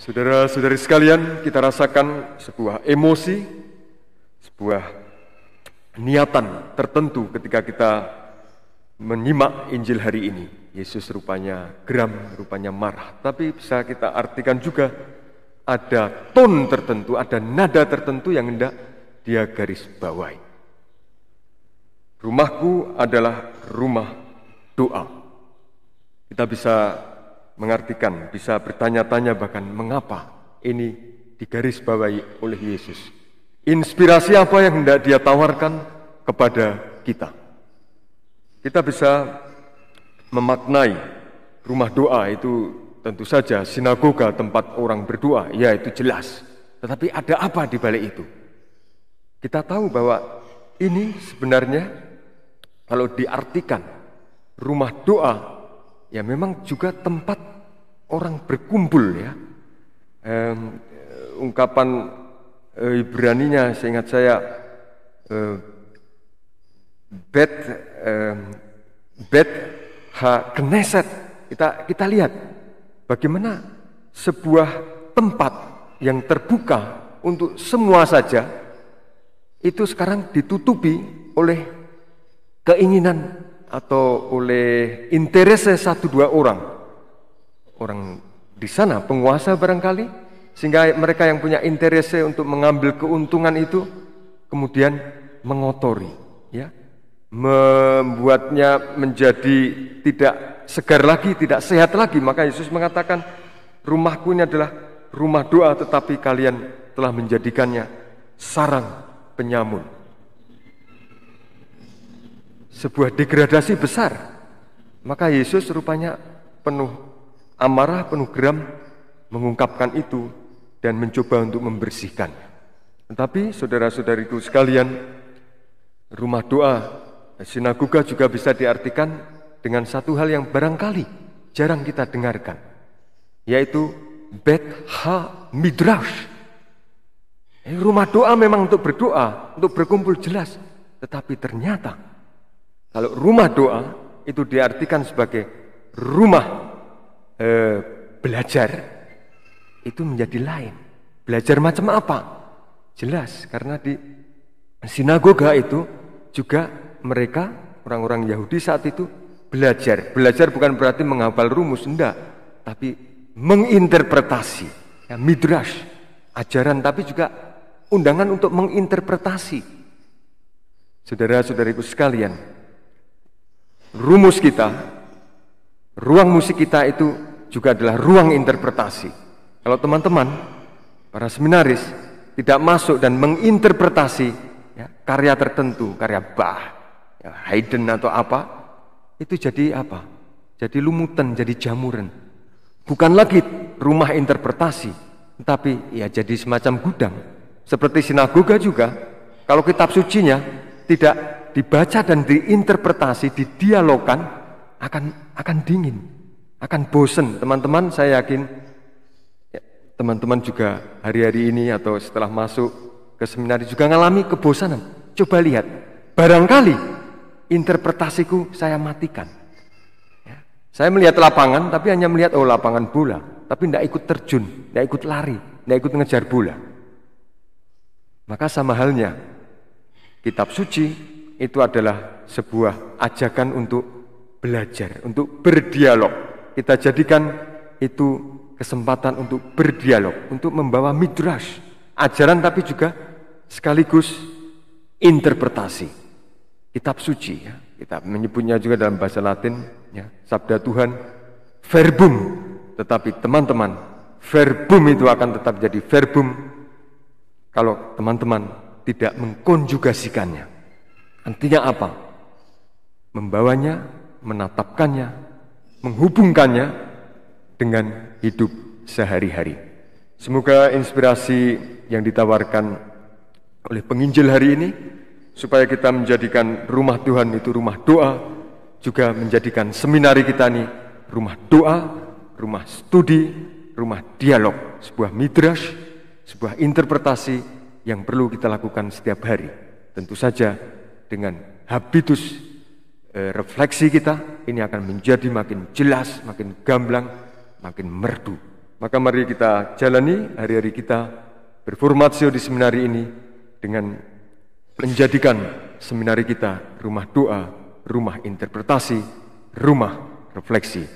Saudara-saudari sekalian, kita rasakan sebuah emosi, sebuah niatan tertentu ketika kita menyimak Injil hari ini. Yesus rupanya geram, rupanya marah, tapi bisa kita artikan juga ada ton tertentu, ada nada tertentu yang hendak dia garis bawahi. Rumahku adalah rumah doa. Kita bisa mengartikan, bisa bertanya-tanya bahkan mengapa ini digarisbawahi oleh Yesus. Inspirasi apa yang hendak dia tawarkan kepada kita? Kita bisa memaknai rumah doa itu tentu saja sinagoga tempat orang berdoa, ya itu jelas. Tetapi ada apa di balik itu? Kita tahu bahwa ini sebenarnya kalau diartikan rumah doa ya memang juga tempat orang berkumpul ya. um, ungkapan e, Ibraninya seingat saya eh, bet eh, bet ha kneset Kita kita lihat bagaimana sebuah tempat yang terbuka untuk semua saja itu sekarang ditutupi oleh keinginan atau oleh interese satu dua orang orang di sana, penguasa barangkali, sehingga mereka yang punya interese untuk mengambil keuntungan itu kemudian mengotori, ya, membuatnya menjadi tidak segar lagi, tidak sehat lagi. Maka Yesus mengatakan, rumahku ini adalah rumah doa, tetapi kalian telah menjadikannya sarang penyamun. Sebuah degradasi besar. Maka Yesus rupanya penuh Amarah penuh geram mengungkapkan itu dan mencoba untuk membersihkan. Tetapi saudara-saudariku sekalian, rumah doa sinagoga juga bisa diartikan dengan satu hal yang barangkali jarang kita dengarkan, yaitu Bet Ha Midrash. Eh, rumah doa memang untuk berdoa, untuk berkumpul jelas. Tetapi ternyata kalau rumah doa itu diartikan sebagai rumah eh, belajar itu menjadi lain. Belajar macam apa? Jelas karena di sinagoga itu juga mereka orang-orang Yahudi saat itu belajar. Belajar bukan berarti menghafal rumus, enggak, tapi menginterpretasi, ya, midrash, ajaran tapi juga undangan untuk menginterpretasi. Saudara-saudariku sekalian, rumus kita, ruang musik kita itu juga adalah ruang interpretasi. Kalau teman-teman, para seminaris, tidak masuk dan menginterpretasi ya, karya tertentu, karya Bach, ya, Haydn atau apa, itu jadi apa? Jadi lumutan, jadi jamuran. Bukan lagi rumah interpretasi, tetapi ya jadi semacam gudang. Seperti sinagoga juga, kalau kitab sucinya tidak dibaca dan diinterpretasi, didialogkan, akan akan dingin, akan bosen teman-teman saya yakin ya, teman-teman juga hari-hari ini atau setelah masuk ke seminar juga ngalami kebosanan coba lihat barangkali interpretasiku saya matikan ya. saya melihat lapangan tapi hanya melihat oh lapangan bola tapi tidak ikut terjun tidak ikut lari tidak ikut mengejar bola maka sama halnya kitab suci itu adalah sebuah ajakan untuk belajar untuk berdialog kita jadikan itu kesempatan untuk berdialog, untuk membawa midrash, ajaran tapi juga sekaligus interpretasi. Kitab suci, ya. kita menyebutnya juga dalam bahasa Latin, ya. sabda Tuhan, verbum. Tetapi teman-teman, verbum itu akan tetap jadi verbum kalau teman-teman tidak mengkonjugasikannya. Artinya apa? Membawanya, menatapkannya, menghubungkannya dengan hidup sehari-hari. Semoga inspirasi yang ditawarkan oleh penginjil hari ini supaya kita menjadikan rumah Tuhan itu rumah doa, juga menjadikan seminari kita ini rumah doa, rumah studi, rumah dialog, sebuah midrash, sebuah interpretasi yang perlu kita lakukan setiap hari. Tentu saja dengan habitus Eh, refleksi kita ini akan menjadi makin jelas, makin gamblang, makin merdu. Maka mari kita jalani hari-hari kita berformatio di seminari ini dengan menjadikan seminari kita rumah doa, rumah interpretasi, rumah refleksi.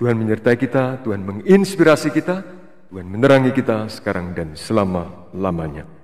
Tuhan menyertai kita, Tuhan menginspirasi kita, Tuhan menerangi kita sekarang dan selama-lamanya.